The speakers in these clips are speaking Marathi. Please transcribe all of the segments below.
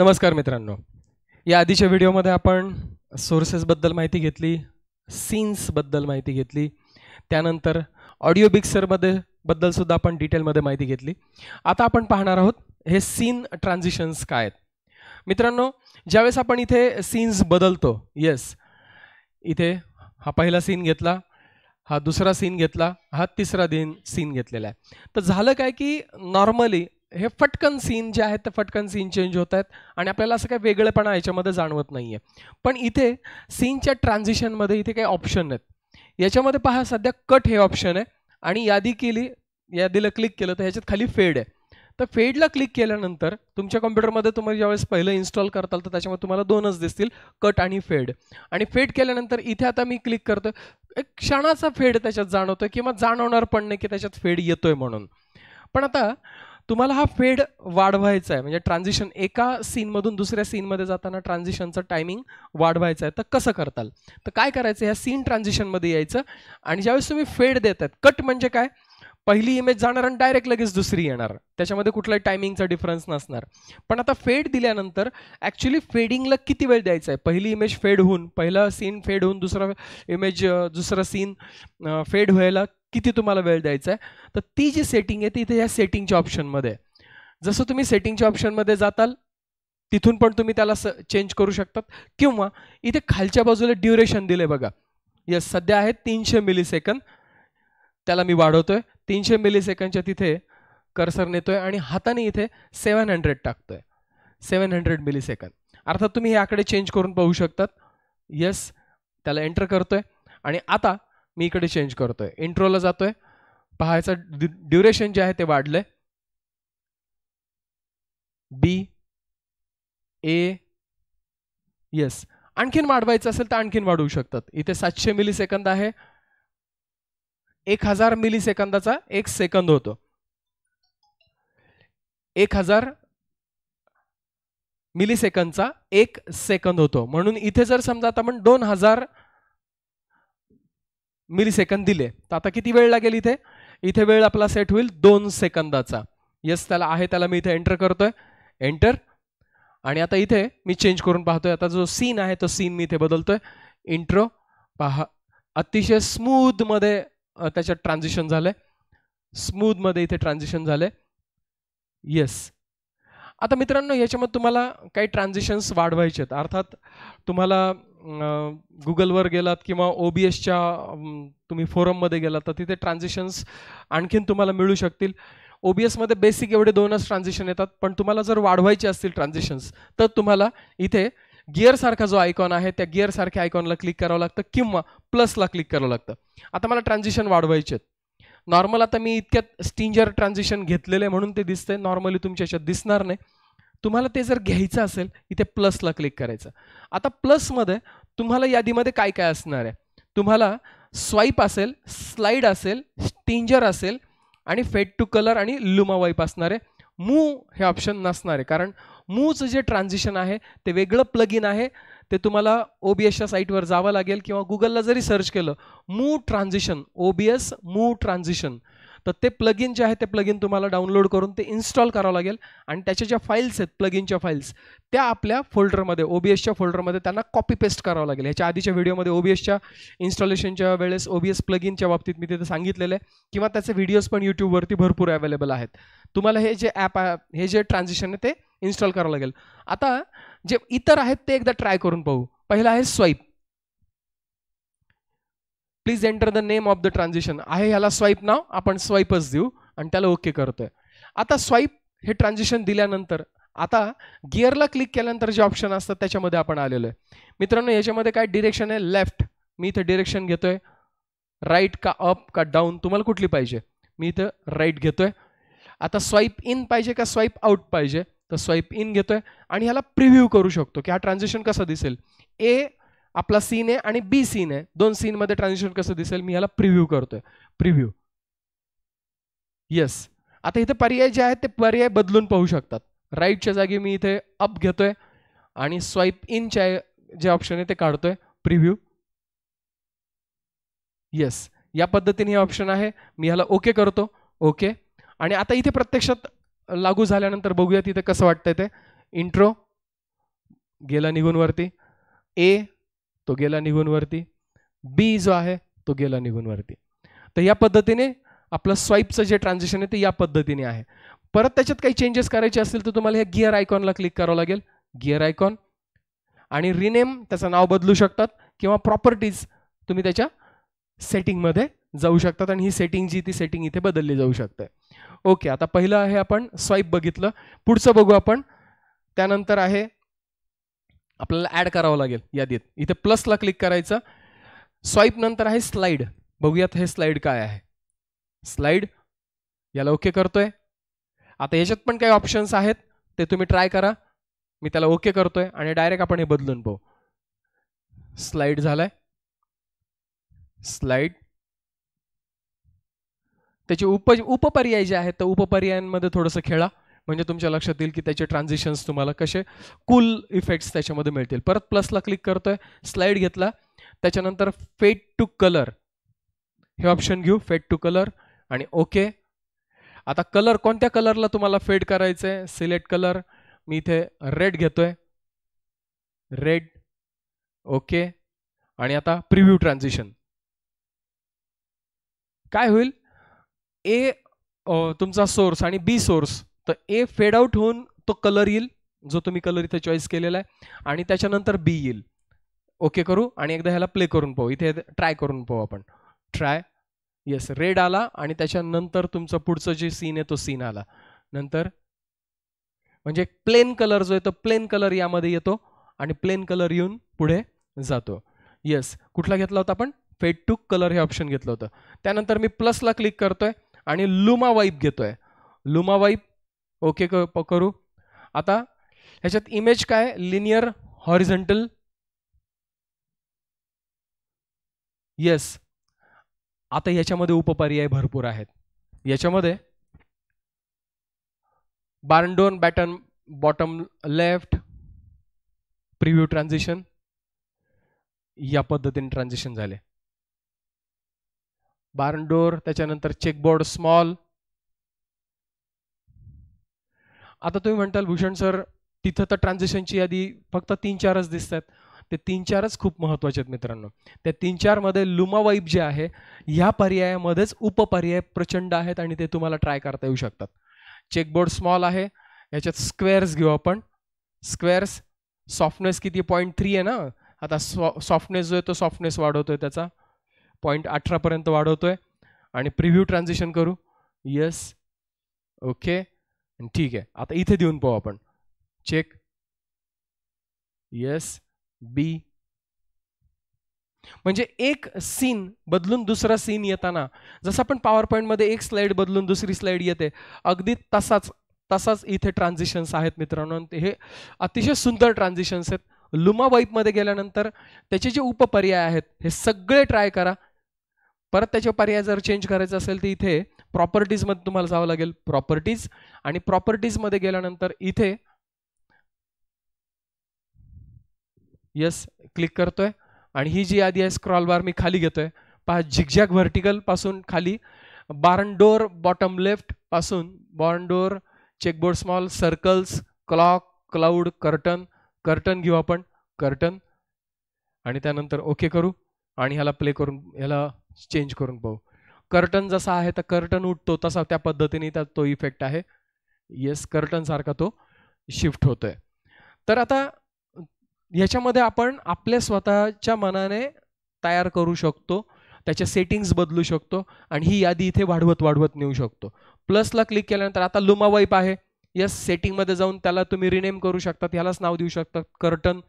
नमस्कार मित्रांनो या आधीच्या व्हिडिओमध्ये आपण सोर्सेसबद्दल माहिती घेतली सीन्सबद्दल माहिती घेतली त्यानंतर ऑडिओ बिक्सरमध्ये बद्दलसुद्धा आपण डिटेलमध्ये माहिती घेतली आता आपण पाहणार आहोत हे सीन ट्रान्झिशन्स काय आहेत मित्रांनो ज्यावेळेस आपण इथे सीन्स बदलतो येस इथे हा पहिला सीन घेतला हा दुसरा सीन घेतला हा तिसरा दिन सीन घेतलेला आहे तर झालं काय की नॉर्मली हे फटकन सीन जे आहेत ते फटकन सीन चेंज होत आहेत आणि आपल्याला असं काही वेगळेपणा याच्यामध्ये जाणवत नाही आहे पण इथे सीनच्या ट्रान्झिशनमध्ये इथे काही ऑप्शन आहेत याच्यामध्ये पहा सध्या कट हे ऑप्शन आहे आणि यादी केली यादीला क्लिक केलं तर ह्याच्यात खाली फेड आहे तर फेडला क्लिक केल्यानंतर तुमच्या कम्प्युटरमध्ये तुम्ही ज्यावेळेस पहिलं इन्स्टॉल करताल तर त्याच्यामध्ये तुम्हाला दोनच दिसतील कट आणि फेड आणि फेड केल्यानंतर इथे आता मी क्लिक करतो एक क्षणाचा फेड त्याच्यात जाणवतो किंवा जाणवणार पण नाही की त्याच्यात फेड येतोय म्हणून पण आता तुम्हाला हा फेड वाढवायचा आहे म्हणजे ट्रान्झिशन एका सीनमधून दुसऱ्या सीनमध्ये जाताना ट्रान्झिशनचं टायमिंग वाढवायचं आहे तर कसं करताल तर काय करायचं ह्या सीन ट्रान्झिशनमध्ये यायचं आणि ज्यावेळेस तुम्ही फेड देतात कट म्हणजे काय पहिली इमेज जाणार आणि डायरेक्ट लगेच दुसरी येणार त्याच्यामध्ये कुठलाही टायमिंगचा डिफरन्स नसणार पण आता फेड दिल्यानंतर ॲक्च्युली फेडिंगला किती वेळ द्यायचा आहे पहिली इमेज फेड होऊन पहिला सीन फेड होऊन दुसरा इमेज दुसरा सीन फेड व्हायला किती तुम्हाला वेळ द्यायचा आहे तर ती जी सेटिंग आहे ती इथे ह्या सेटिंगच्या ऑप्शनमध्ये जसं तुम्ही सेटिंगच्या ऑप्शनमध्ये जाताल तिथून पण तुम्ही त्याला स चेंज करू शकतात किंवा इथे खालच्या बाजूला ड्युरेशन दिले बघा यस सध्या आहे तीनशे मिली सेकंद त्याला मी वाढवतोय तीनशे मिली सेकंदच्या तिथे कर्सर नेतोय आणि हाताने इथे सेवन हंड्रेड टाकतोय सेवन हंड्रेड मिली सेकंद अर्थात तुम्ही हे आकडे चेंज करून पाहू शकतात यस त्याला एंटर करतोय आणि आता मी इकडे चेंज करतोय इंट्रोला जातोय पाहायचं ड्युरेशन जे आहे ते वाढलंय बी ए येस आणखीन वाढवायचं असेल तर आणखीन वाढवू शकतात इथे सातशे मिली सेकंद आहे एक हजार मिली सेकंदाचा एक सेकंद होतो एक हजार मिली सेकंदचा एक सेकंद होतो म्हणून इथे जर समजा आता आपण दोन हजार मिली सेकंद दिले तर आता किती वेळ लागेल इथे इथे वेळ आपला सेट होईल दोन सेकंदाचा येस त्याला आहे त्याला मी इथे एंटर करतोय एंटर आणि आता इथे मी चेंज करून पाहतोय आता जो सीन आहे तो सीन मी इथे बदलतोय इंट्रो पहा अतिशय स्मूथमध्ये त्याच्यात ट्रान्झिशन झालंय आहे स्मूथमध्ये इथे ट्रान्झिशन झाले येस आता मित्रांनो याच्यामध्ये तुम्हाला काही ट्रान्झिशन्स वाढवायचे आहेत अर्थात तुम्हाला गुगलवर गेलात किंवा ओ बी एसच्या तुम्ही फोरममध्ये गेलात तर तिथे ट्रान्झेक्शन्स आणखीन तुम्हाला मिळू शकतील ओ बी एसमध्ये बेसिक एवढे दोनच ट्रान्झॅक्शन येतात पण तुम्हाला जर वाढवायचे असतील ट्रान्झॅक्शन्स तर तुम्हाला इथे गिअरसारखा जो आयकॉन आहे त्या गिअरसारख्या आयकॉनला क्लिक करावं लागतं किंवा प्लसला क्लिक करावं लागतं आता मला ट्रान्झेक्शन वाढवायचे आहेत नॉर्मल आता मी इतक्यात स्टिंजर ट्रान्झेक्शन घेतलेले म्हणून ते दिसतंय नॉर्मली तुमच्या याच्यात दिसणार नाही तुम्हाला ते जर घ्यायचं असेल इथे प्लसला क्लिक करायचं आता प्लसमध्ये तुम्हाला यादीमध्ये काय काय असणार आहे तुम्हाला स्वाईप असेल स्लाईड असेल स्टिंजर असेल आणि फेड टू कलर आणि लुमा वाईप असणार आहे मू हे ऑप्शन नसणार आहे कारण मूचं जे ट्रान्झिशन आहे ते वेगळं प्लग इन आहे ते तुम्हाला ओ बी एसच्या साईटवर जावं लागेल किंवा गुगलला जरी सर्च केलं move transition O B S move transition तर ते प्लगिन जे आहे ते प्लगिन तुम्हाला डाउनलोड करून ते इन्स्टॉल करावं लागेल आणि त्याच्या ज्या फाईल्स आहेत प्लगिनच्या फाईल्स त्या आपल्या फोल्डरमध्ये ओबीएसच्या फोल्डरमध्ये त्यांना कॉपी पेस्ट करावं लागेल ह्याच्या आधीच्या व्हिडिओमध्ये ओबीएसच्या इन्स्टॉलेशनच्या वेळेस ओबीएस प्लगिनच्या बाबतीत मी तिथे सांगितलेलं आहे किंवा त्याचे व्हिडिओज पण यूट्यूबवरती भरपूर अवेलेबल आहेत तुम्हाला हे जे ॲप हे जे ट्रान्झिशन आहे ते इन्स्टॉल करावं लागेल आता जे इतर आहेत ते एकदा ट्राय करून पाहू पहिलं आहे swipe please enter the name of the transition आहे ह्याला स्वाईप नाव आपण स्वाईपच देऊ आणि त्याला ओके करतोय आता स्वाईप हे ट्रान्झिशन दिल्यानंतर आता गिअरला क्लिक केल्यानंतर जे ऑप्शन असतात त्याच्यामध्ये आपण आलेलो आहे मित्रांनो याच्यामध्ये काय डिरेक्शन आहे लेफ्ट मी इथं डिरेक्शन घेतोय राईट का अप का डाऊन तुम्हाला कुठली पाहिजे मी इथं राईट घेतोय आता स्वाईप इन पाहिजे का स्वाईप आउट पाहिजे तर स्वाईप इन घेतोय आणि ह्याला प्रिव्ह्यू करू शकतो की हा ट्रान्झेक्शन कसा दिसेल ए आपला सीन आहे आणि बी सीन आहे दोन सीनमध्ये ट्रान्झिशन कसं दिसेल मी याला प्रिव्ह्यू करतोय प्रिव्ह्यू येस आता इथे पर्याय जे आहेत ते पर्याय बदलून पाहू शकतात राईटच्या जागी मी इथे अप घेतोय आणि स्वाईप इनच्या जे ऑप्शन आहे ते काढतोय प्रिव्ह्यू येस या पद्धतीने हे ऑप्शन आहे मी ह्याला ओके करतो ओके आणि आता इथे प्रत्यक्षात लागू झाल्यानंतर बघूया तिथे कसं वाटतंय ते इंट्रो गेला निघून वरती ए तो गेला निघून वरती बी जो आहे तो गेला निघून वरती तर या पद्धतीने आपलं स्वाईपचं जे ट्रान्झॅक्शन आहे ते या पद्धतीने आहे परत त्याच्यात काही चेंजेस करायचे असतील तर तुम्हाला ह्या गिअर आयकॉनला क्लिक करावं लागेल गिअर आयकॉन आणि रिनेम त्याचं नाव बदलू शकतात किंवा प्रॉपर्टीज तुम्ही त्याच्या सेटिंगमध्ये जाऊ शकतात आणि ही सेटिंग जी ती सेटिंग इथे बदलली जाऊ शकते ओके आता पहिलं आहे आपण स्वाईप बघितलं पुढचं बघू आपण त्यानंतर आहे आपल्याला ॲड करावं लागेल यादीत इथे प्लसला क्लिक करायचं स्वाईप नंतर आहे स्लाईड बघूयात हे स्लाइड काय आहे स्लाईड याला ओके करतोय आता ह्याच्यात पण काही ऑप्शन्स आहेत ते तुम्ही ट्राय करा मी त्याला ओके करतोय आणि डायरेक्ट आपण हे बदलून पाहू स्लाइड झालाय स्लाइड त्याचे उप उपपर्याय जे आहेत तर उपपर्यायांमध्ये थोडंसं खेळा म्हणजे तुमच्या लक्षात येईल की त्याचे ट्रान्झिशन्स तुम्हाला कसे कूल इफेक्ट्स त्याच्यामध्ये मिळतील परत प्लसला क्लिक करतोय स्लाईड घेतला त्याच्यानंतर फेड टू कलर हे ऑप्शन घेऊ फेट टू कलर आणि ओके आता कलर कोणत्या कलरला तुम्हाला फेड करायचं आहे सिलेक्ट कलर मी इथे रेड घेतोय रेड ओके आणि आता प्रिव्ह्यू ट्रान्झिशन काय होईल ए तुमचा सोर्स आणि बी सोर्स तर ए फेड आऊट होऊन तो कलर येईल जो तुम्ही कलर इथे चॉईस केलेला आहे आणि त्याच्यानंतर बी येईल ओके करू आणि एकदा ह्याला प्ले करून पाहू इथे ट्राय करून पाहू आपण ट्राय येस रेड आला आणि त्याच्यानंतर तुमचं पुढचं जे सीन आहे तो सीन आला नंतर म्हणजे प्लेन कलर जो आहे तो प्लेन कलर यामध्ये येतो आणि प्लेन कलर येऊन पुढे जातो येस कुठला घेतला होता आपण फेड टू कलर हे ऑप्शन घेतलं होतं त्यानंतर मी प्लसला क्लिक करतोय आणि लुमा वाईप घेतोय लुमा वाईप ओके क करू आता ह्याच्यात इमेज काय लिनियर हॉरिझंटल येस आता याच्यामध्ये उपपर्याय भरपूर आहेत याच्यामध्ये बारंडोन बॅटन बॉटम लेफ्ट प्रिव्ह्यू ट्रान्झिशन या पद्धतीने ट्रान्झिशन झाले बारंडोर त्याच्यानंतर चेकबोर्ड स्मॉल आता तुम्ही म्हणताल भूषण सर तिथं तर ट्रान्झॅक्शनची यादी फक्त तीन चारच दिसत आहेत ते तीन चारच खूप महत्त्वाचे आहेत मित्रांनो त्या तीन चारमध्ये लुमा वाईब जे आहे ह्या पर्यायामध्येच उपपर्याय प्रचंड आहेत आणि ते तुम्हाला ट्राय करता येऊ शकतात चेकबोर्ड स्मॉल आहे याच्यात स्क्वेअर्स घेऊ आपण स्क्वेअर्स सॉफ्टनेस किती पॉईंट थ्री आहे ना आता सॉ सॉफ्टनेस जो आहे तो सॉफ्टनेस वाढवतो आहे त्याचा पॉईंट अठरापर्यंत वाढवतो आहे आणि प्रिव्ह्यू ट्रान्झिशन करू येस ओके ठीक आहे आता इथे देऊन पाहू आपण चेक यस बी म्हणजे एक सीन बदलून दुसरा सीन येताना जसं आपण पॉवर पॉईंटमध्ये एक स्लाइड बदलून दुसरी स्लाइड येते अगदी तसाच तसाच इथे ट्रान्झिशन्स आहेत मित्रांनो हे अतिशय सुंदर ट्रान्झिशन्स आहेत लुमा वाईपमध्ये गेल्यानंतर त्याचे जे उपपर्याय आहेत हे सगळे ट्राय करा परत त्याचे पर्याय जर चेंज करायचं असेल तर इथे प्रॉपर्टीजमध्ये तुम्हाला जावं लागेल प्रॉपर्टीज आणि प्रॉपर्टीजमध्ये गेल्यानंतर इथे यस क्लिक करतोय आणि ही जी यादी आहे स्क्रॉल बार मी खाली घेतोय पहा झिगझॅग व्हर्टिकल पासून खाली डोर बॉटम लेफ्ट पासून barn door checkerboard small circles clock cloud curtain curtain घेऊ आपण कर्टन आणि त्यानंतर ओके करू आणि ह्याला प्ले करून ह्याला चेंज करून पाहू कर्टन जसा आहे तर कर्टन उठतो तसा त्या पद्धतीने त्या तो इफेक्ट आहे येस कर्टन सारखा तो शिफ्ट होतोय तर आता ह्याच्यामध्ये आपण आपल्या स्वतःच्या मनाने तयार करू शकतो त्याच्या सेटिंग्स बदलू शकतो आणि ही यादी इथे वाढवत वाढवत नेऊ शकतो प्लसला क्लिक केल्यानंतर आता लुमा वाईप आहे या सेटिंगमध्ये जाऊन त्याला तुम्ही रिनेम करू शकतात ह्यालाच नाव देऊ शकतात कर्टन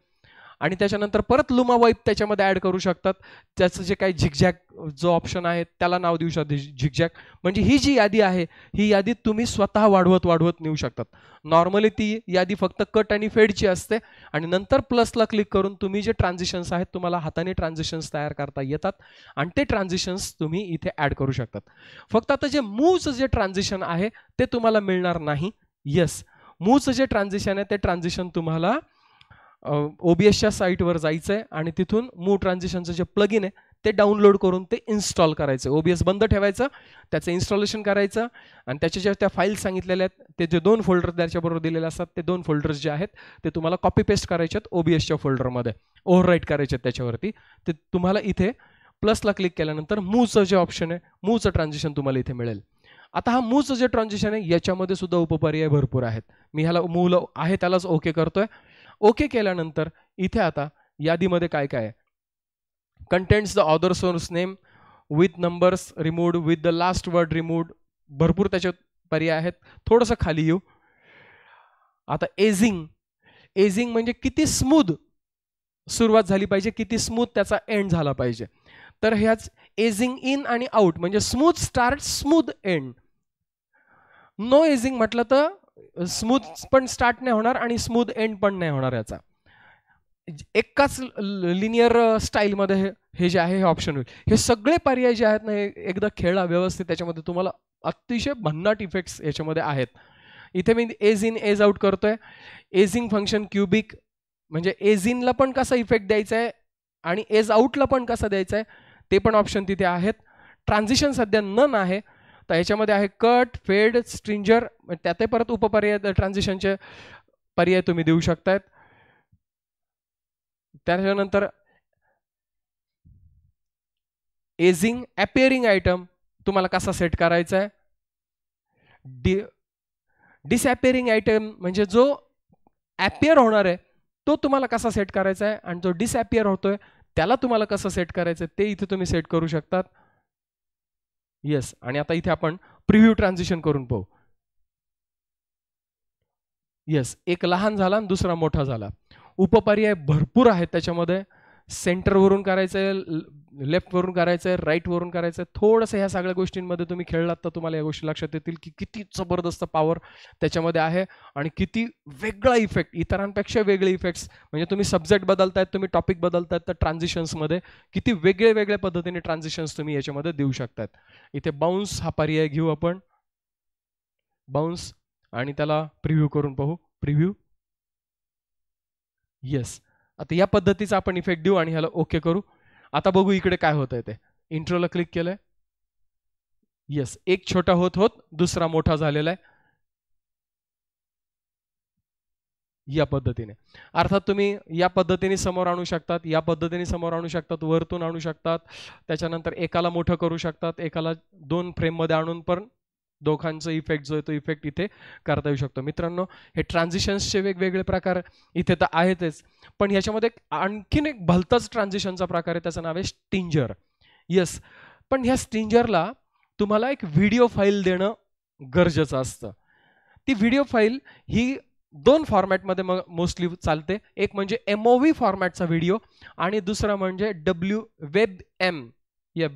आणि त्याच्यानंतर परत लुमा वाईप त्याच्यामध्ये ॲड करू शकतात त्याचं जे काही झिकझॅक जो ऑप्शन आहे त्याला नाव देऊ शकते झिकझॅक म्हणजे ही जी यादी आहे ही यादी तुम्ही स्वतः वाढवत वाढवत नेऊ शकतात नॉर्मली ती यादी फक्त कट आणि फेडची असते आणि नंतर प्लसला क्लिक करून तुम्ही जे ट्रान्झिशन्स आहेत तुम्हाला हाताने ट्रान्झिशन्स तयार करता येतात आणि ते ट्रान्झिशन्स तुम्ही इथे ॲड करू शकतात फक्त आता जे मूवचं जे ट्रान्झिशन आहे ते तुम्हाला मिळणार नाही येस मूवचं जे ट्रान्झिशन आहे ते ट्रान्झिशन तुम्हाला ओबीएसच्या साईटवर जायचं आहे आणि तिथून मू ट्रान्झिशनचं जे प्लगिन आहे ते डाउनलोड करून ते इन्स्टॉल करायचं ओबीएस बंद ठेवायचं त्याचं इन्स्टॉलेशन करायचं आणि त्याच्या ज्या त्या फाईल्स सांगितलेल्या आहेत ते जे दोन फोल्डर त्याच्याबरोबर दिलेले असतात ते दोन फोल्डर्स जे आहेत ते तुम्हाला कॉपी पेस्ट करायचे आहेत ओबीएसच्या फोल्डरमध्ये ओव्हर राईट करायचे आहेत त्याच्यावरती ते तुम्हाला इथे प्लसला क्लिक केल्यानंतर मूचं जे ऑप्शन आहे मूचं ट्रान्झिशन तुम्हाला इथे मिळेल आता हा मूचं जे ट्रान्झिशन आहे याच्यामध्ये सुद्धा उपपर्याय भरपूर आहेत मी ह्याला मूल आहे त्यालाच ओके करतोय ओके केल्यानंतर इथे आता यादीमध्ये काय काय आहे contents the other source name with numbers removed with the last word removed भरपूर त्याचे पर्याय आहेत थोडंसं खाली येऊ आता एझिंग एजिंग म्हणजे किती स्मूद सुरुवात झाली पाहिजे किती स्मूथ त्याचा एंड झाला पाहिजे तर ह्याच एझिंग इन आणि आउट म्हणजे smooth start smooth end no easing म्हटलं तर स्मूथ पण स्टार्ट नाही होणार आणि स्मूथ एंड पण नाही होणार याचा एकाच लिनियर स्टाईलमध्ये हे हे जे आहे हे ऑप्शन होईल हे सगळे पर्याय जे आहेत ना हे एकदा खेळा व्यवस्थित त्याच्यामध्ये तुम्हाला अतिशय भन्नाट इफेक्ट्स याच्यामध्ये आहेत इथे मी एज इन एज आउट करतोय एजिंग फंक्शन क्युबिक म्हणजे एज इनला पण कसा इफेक्ट द्यायचा आहे आणि एज आउटला पण कसा द्यायचा आहे ते पण ऑप्शन तिथे आहेत ट्रान्झिशन सध्या नन आहे तर ह्याच्यामध्ये आहे कट फेड स्ट्रिंजर म्हणजे त्यातही परत उपपर्याय ट्रान्झिशनचे पर्याय तुम्ही देऊ शकतायत त्याच्यानंतर एजिंग ॲपेअरिंग आयटम तुम्हाला कसा सेट करायचा आहे डि डिसॲपेअरिंग आयटम म्हणजे जो ॲपियर होणार आहे तो तुम्हाला कसा सेट करायचा आहे आणि जो डिसअपिअर होतोय त्याला तुम्हाला कसं सेट करायचं आहे ते इथे तुम्ही सेट करू शकतात येस आणि आता इथे आपण प्रिव्ह्यू ट्रान्झिशन करून पाहू येस एक लहान झाला आणि दुसरा मोठा झाला उपपर्याय भरपूर आहेत त्याच्यामध्ये सेंटरवरून करायचं लेफ्टवरून करायचं आहे राईटवरून करायचं आहे थोडंसं ह्या सगळ्या गोष्टींमध्ये तुम्ही खेळलात तर तुम्हाला या गोष्टी लक्षात येतील की किती जबरदस्त पॉवर त्याच्यामध्ये आहे आणि किती वेगळा इफेक्ट इतरांपेक्षा वेगळे इफेक्ट्स म्हणजे तुम्ही सब्जेक्ट बदलतायत तुम्ही टॉपिक बदलतायत तर ट्रान्झिशन्समध्ये किती वेगळे वेगळ्या पद्धतीने ट्रान्झिशन्स तुम्ही याच्यामध्ये देऊ शकतात इथे बाउन्स हा पर्याय घेऊ आपण बाउन्स आणि त्याला प्रिव्ह्यू करून पाहू प्रिव्ह्यू येस आता या पद्धतीचा आपण इफेक्ट देऊ आणि ह्याला ओके करू आता बघू इकडे काय होतंय ते इंट्रोला क्लिक केलंय येस एक छोटा होत होत दुसरा मोठा झालेला आहे या पद्धतीने अर्थात तुम्ही या पद्धतीने समोर आणू शकतात या पद्धतीने समोर आणू शकतात वरतून आणू शकतात त्याच्यानंतर एकाला मोठं करू शकतात एकाला दोन फ्रेममध्ये आणून पण दोघांचा इफेक्ट जो आहे तो इफेक्ट इथे करता येऊ शकतो मित्रांनो हे ट्रान्झिशन्सचे वेगवेगळे प्रकार इथे तर आहेतच पण ह्याच्यामध्ये आणखीन एक भलताच ट्रान्झिशनचा प्रकार आहे त्याचं नाव आहे स्टिंजर येस पण ह्या स्टिंजरला तुम्हाला एक व्हिडिओ फाईल देणं गरजेचं असतं ती व्हिडिओ फाईल ही दोन फॉर्मॅटमध्ये मग मोस्टली चालते एक म्हणजे एम ओ व्ही फॉर्मॅटचा व्हिडिओ आणि दुसरा म्हणजे डब्ल्यू वेब एम या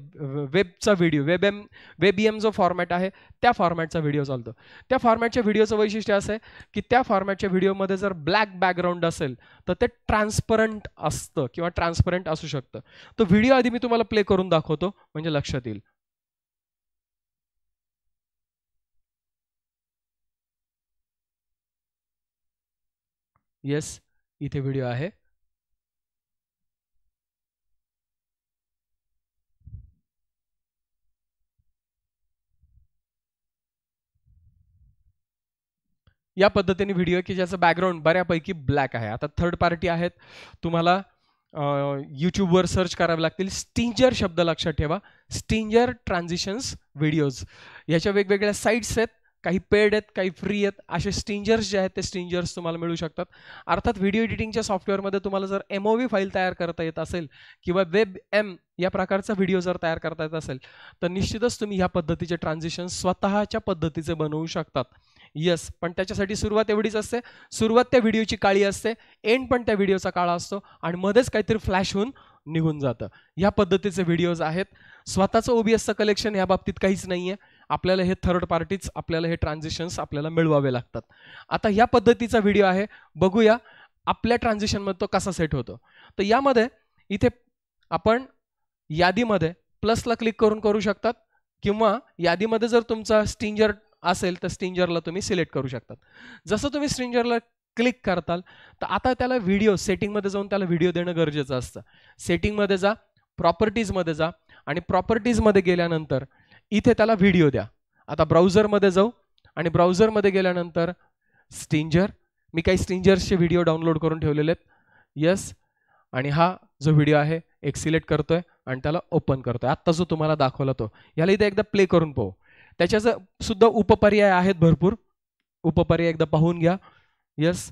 वेबचा video web M web M जो फॉर्मॅट आहे त्या फॉर्मॅटचा व्हिडिओ चालतो त्या फॉर्मॅटच्या व्हिडिओचं वैशिष्ट्य असं आहे की त्या फॉर्मॅटच्या व्हिडिओमध्ये जर ब्लॅक बॅकग्राऊंड असेल तर ते ट्रान्सपरंट असतं किंवा ट्रान्सपरंट असू शकतं तो व्हिडिओ आधी मी तुम्हाला प्ले करून दाखवतो म्हणजे लक्षात येईल येस इथे व्हिडिओ आहे या पद्धतीने व्हिडिओ की ज्याचं बॅकग्राऊंड बऱ्यापैकी ब्लॅक आहे आता थर्ड पार्टी आहेत तुम्हाला यूट्यूबवर सर्च करावे लागतील स्टिंजर शब्द लक्षात ठेवा स्टिंजर ट्रान्झिशन्स व्हिडिओज याच्या वेगवेगळ्या साईट्स आहेत काही पेड आहेत काही फ्री आहेत असे स्टिंजर्स जे आहेत ते स्टिंजर्स तुम्हाला मिळू शकतात अर्थात व्हिडिओ एडिटिंगच्या सॉफ्टवेअरमध्ये तुम्हाला जर एम ओ व्ही फाईल तयार करता येत असेल किंवा वेब एम या प्रकारचा व्हिडिओ जर तयार करता येत असेल तर निश्चितच तुम्ही ह्या पद्धतीचे ट्रान्झिशन स्वतःच्या पद्धतीचे बनवू शकतात यस पण त्याच्यासाठी सुरुवात एवढीच असते सुरुवात त्या व्हिडिओची काळी असते एंड पण त्या व्हिडिओचा काळा असतो आणि मध्येच काहीतरी फ्लॅश होऊन निघून जातं ह्या पद्धतीचे व्हिडिओज आहेत स्वतःचं ओबीएसचं कलेक्शन या बाबतीत काहीच नाही आहे आपल्याला हे थर्ड पार्टीच आपल्याला हे ट्रान्झिशन्स आपल्याला मिळवावे लागतात आता ह्या पद्धतीचा व्हिडिओ आहे बघूया आपल्या ट्रान्झिशनमध्ये तो कसा सेट होतो तर यामध्ये इथे आपण यादीमध्ये प्लसला क्लिक करून करू शकतात किंवा यादीमध्ये जर तुमचा स्टिंजर असेल तर स्ट्रिंजरला तुम्ही सिलेक्ट करू शकतात जसं तुम्ही स्ट्रिंजरला क्लिक करताल तर आता त्याला व्हिडिओ सेटिंगमध्ये जाऊन त्याला व्हिडिओ देणं गरजेचं असतं सेटिंगमध्ये जा प्रॉपर्टीजमध्ये जा आणि प्रॉपर्टीजमध्ये गेल्यानंतर इथे त्याला व्हिडिओ द्या आता ब्राउझरमध्ये जाऊ आणि ब्राउझरमध्ये गेल्यानंतर स्टिंजर मी काही स्ट्रिंजर्सचे व्हिडिओ डाउनलोड करून ठेवलेले आहेत यस आणि हा जो व्हिडिओ आहे एक सिलेक्ट करतोय आणि त्याला ओपन करतोय आत्ता जो तुम्हाला दाखवला तो याला इथे एकदा प्ले करून पाहू त्याच्याच सुद्धा उपपर्याय आहेत भरपूर उपपर्याय एकदा पाहून घ्या यस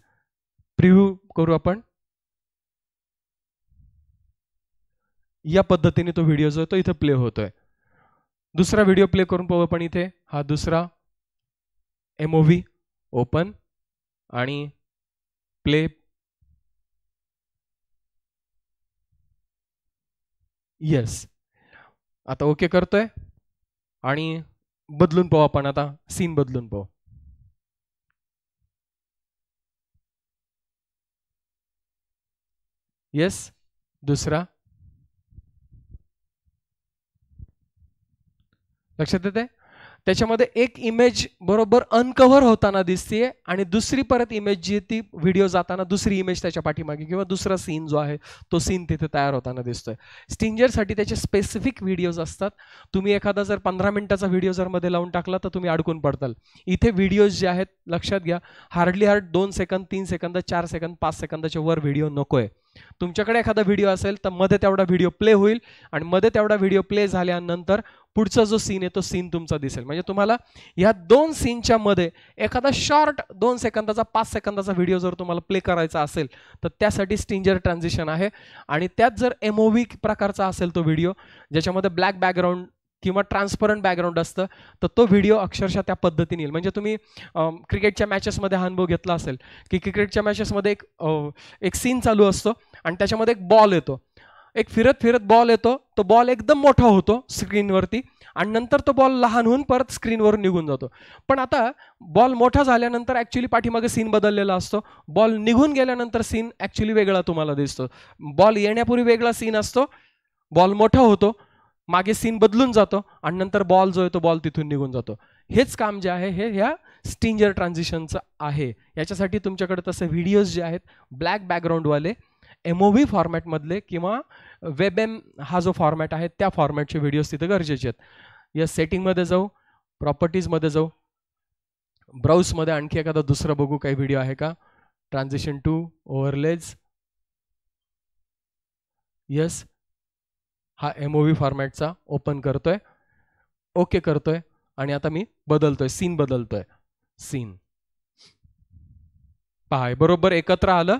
प्रिव्ह्यू करू आपण या पद्धतीने तो व्हिडिओ जो तो इथे प्ले होतोय दुसरा व्हिडिओ प्ले करून पाहू आपण इथे हा दुसरा एम व्ही ओपन आणि प्ले येस आता ओके करतोय आणि बदलून पाहू आपण आता सीन बदलून पाहू येस दुसरा लक्षात येते त्याच्यामध्ये एक इमेज बरोबर अनकव्हर होताना दिसते आणि दुसरी परत इमेज जी ती व्हिडिओ जाताना दुसरी इमेज त्याच्या पाठीमागे किंवा दुसरा सीन जो आहे तो सीन तिथे तयार होताना दिसतोय स्टिंजरसाठी त्याचे स्पेसिफिक व्हिडिओज असतात तुम्ही एखादा जर पंधरा मिनिटाचा व्हिडिओ जर मध्ये लावून टाकला तर तुम्ही अडकून पडताल इथे व्हिडिओज जे आहेत लक्षात घ्या हार्डली हार्ड दोन सेकंद तीन सेकंद चार सेकंद पाच सेकंदाच्या वर व्हिडिओ नको तुमच्याकडे एखादा व्हिडिओ असेल तर मध्ये तेवढा व्हिडिओ प्ले होईल आणि मध्ये तेवढा व्हिडिओ प्ले झाल्यानंतर पुढचा जो सीन आहे तो सीन तुमचा दिसेल म्हणजे तुम्हाला ह्या दोन सीनच्या मध्ये एखादा शॉर्ट दोन सेकंदाचा पाच सेकंदाचा व्हिडिओ जर तुम्हाला प्ले करायचा असेल तर त्यासाठी स्टिंजर ट्रान्झिशन आहे आणि त्यात जर एमओव्ही प्रकारचा असेल तो व्हिडिओ ज्याच्यामध्ये ब्लॅक बॅकग्राऊंड किंवा ट्रान्सपरंट बॅकग्राऊंड असतं तर तो व्हिडिओ अक्षरशः त्या पद्धतीने येईल म्हणजे तुम्ही क्रिकेटच्या मॅचेसमध्ये हा अनुभव घेतला असेल की क्रिकेटच्या मॅचेसमध्ये एक एक सीन चालू असतो आणि त्याच्यामध्ये एक बॉल येतो एक फिरत फिरत बॉल येतो तो बॉल एकदम मोठा होतो स्क्रीनवरती आणि नंतर तो बॉल लहान होऊन परत स्क्रीनवरून निघून जातो पण आता बॉल मोठा झाल्यानंतर ॲक्च्युली पाठीमागे सीन बदललेला असतो बॉल निघून गेल्यानंतर सीन ॲक्च्युली वेगळा तुम्हाला दिसतो बॉल येण्यापूर्वी वेगळा सीन असतो बॉल मोठा होतो मागे सीन बदलून जातो आणि नंतर बॉल जो येतो बॉल तिथून निघून जातो हेच काम जे आहे हे ह्या स्टिंजर ट्रान्झिशनचं आहे याच्यासाठी तुमच्याकडे तसे व्हिडिओज जे आहेत ब्लॅक बॅकग्राऊंडवाले एम ओ व्ही फॉर्मॅटमधले किंवा वेब एम हा जो फॉर्मॅट आहे त्या फॉर्मॅटचे व्हिडिओज तिथे गरजेचे आहेत या सेटिंगमध्ये जाऊ प्रॉपर्टीजमध्ये जाऊ ब्राऊजमध्ये आणखी एखादा दुसरं बघू काही व्हिडिओ आहे का ट्रान्झिशन टू ओव्हरलेज यस हा एम ओ व्ही फॉर्मॅटचा ओपन करतोय ओके करतोय आणि आता मी बदलतोय सीन बदलतोय सीन पहा बरोबर एकत्र आलं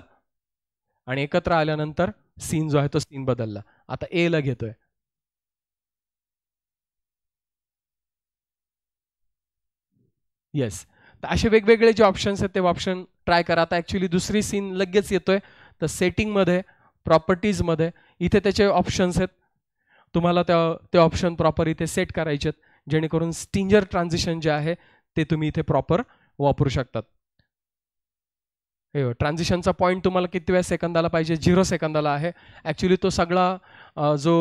आणि एकत्र आल्यानंतर सीन जो आहे तो सीन बदलला आता ए ला घेतोय येस तर असे वेगवेगळे जे ऑप्शन्स आहेत ते ऑप्शन ट्राय करा आता ॲक्च्युली दुसरी सीन लगेच येतोय तर सेटिंगमध्ये प्रॉपर्टीजमध्ये इथे त्याचे ऑप्शन्स आहेत तुम्हाला त्या ते ऑप्शन प्रॉपर इथे सेट करायचे आहेत जेणेकरून स्टिंजर ट्रान्झिशन जे आहे ते तुम्ही इथे प्रॉपर वापरू शकतात हे ट्रान्झिशनचा पॉईंट तुम्हाला किती वेळा सेकंदाला पाहिजे झिरो सेकंदाला आहे ॲक्च्युली तो सगळा जो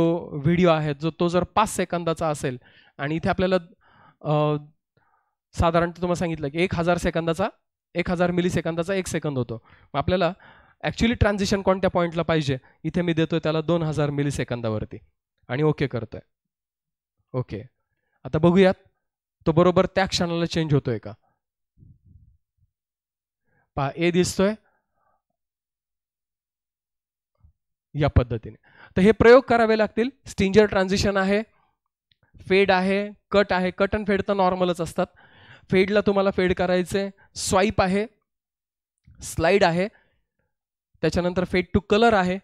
व्हिडिओ आहे जो तो जर पाच सेकंदाचा असेल आणि इथे आपल्याला साधारणतः तुम्हाला सांगितलं की एक हजार सेकंदाचा एक हजार मिली सेकंदाचा एक सेकंद होतो मग आपल्याला ॲक्च्युली ट्रान्झिशन कोणत्या पॉईंटला पाहिजे इथे मी देतो त्याला दोन हजार मिली सेकंदावरती आणि ओके करतो आहे ओके आता बघूयात तो बरोबर त्या क्षणाला चेंज होतो आहे का पहा ए दिसतोय या पद्धतीने तर हे प्रयोग करावे लागतील स्टिंजर ट्रान्झिशन आहे फेड आहे कट आहे कट अँड फेड तर नॉर्मलच असतात फेडला तुम्हाला फेड करायचे स्वाईप आहे स्लाइड आहे त्याच्यानंतर फेड टू कलर आहे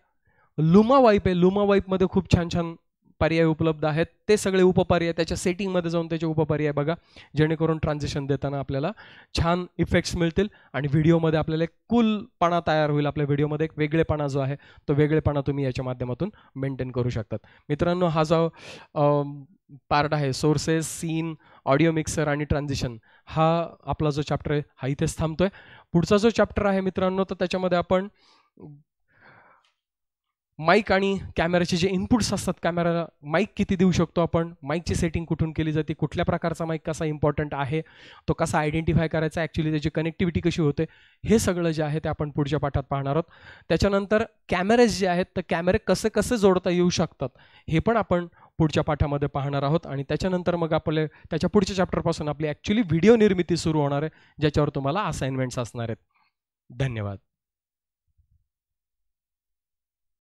लुमा वाईप आहे लुमा वाईपमध्ये खूप छान छान पर्याय उपलब्ध आहेत ते सगळे उपपर्याय त्याच्या सेटिंगमध्ये जाऊन त्याचे उपपर्याय बघा जेणेकरून ट्रान्झिशन देताना आपल्याला छान इफेक्ट्स मिळतील आणि व्हिडिओमध्ये आपल्याला एक कूलपणा तयार होईल आपल्या व्हिडिओमध्ये एक वेगळेपणा जो आहे तो वेगळेपणा तुम्ही याच्या माध्यमातून मेंटेन करू शकतात मित्रांनो हा जो पार्ट आहे सोर्सेस सीन ऑडिओ मिक्सर आणि ट्रान्झिशन हा आपला जो चॅप्टर आहे हा इथेच थांबतो आहे पुढचा जो चॅप्टर आहे मित्रांनो तर त्याच्यामध्ये आपण माईक आणि कॅमेराचे जे इनपुट्स असतात कॅमेराला माईक किती देऊ शकतो आपण माईकची सेटिंग कुठून केली जाते कुठल्या प्रकारचा माईक कसा इम्पॉर्टंट आहे तो कसा आयडेंटिफाय करायचा ॲक्च्युली त्याची कनेक्टिव्हिटी कशी होते हे सगळं जे आहे ते आपण पुढच्या पाठात पाहणार आहोत त्याच्यानंतर कॅमेरेज जे आहेत तर कॅमेरे कसे कसे जोडता येऊ शकतात हे पण आपण पुढच्या पाठामध्ये पाहणार आहोत आणि त्याच्यानंतर मग आपले त्याच्या पुढच्या चॅप्टरपासून आपली ॲक्च्युली व्हिडिओ निर्मिती सुरू होणार आहे ज्याच्यावर तुम्हाला असाइनमेंट्स असणार आहेत धन्यवाद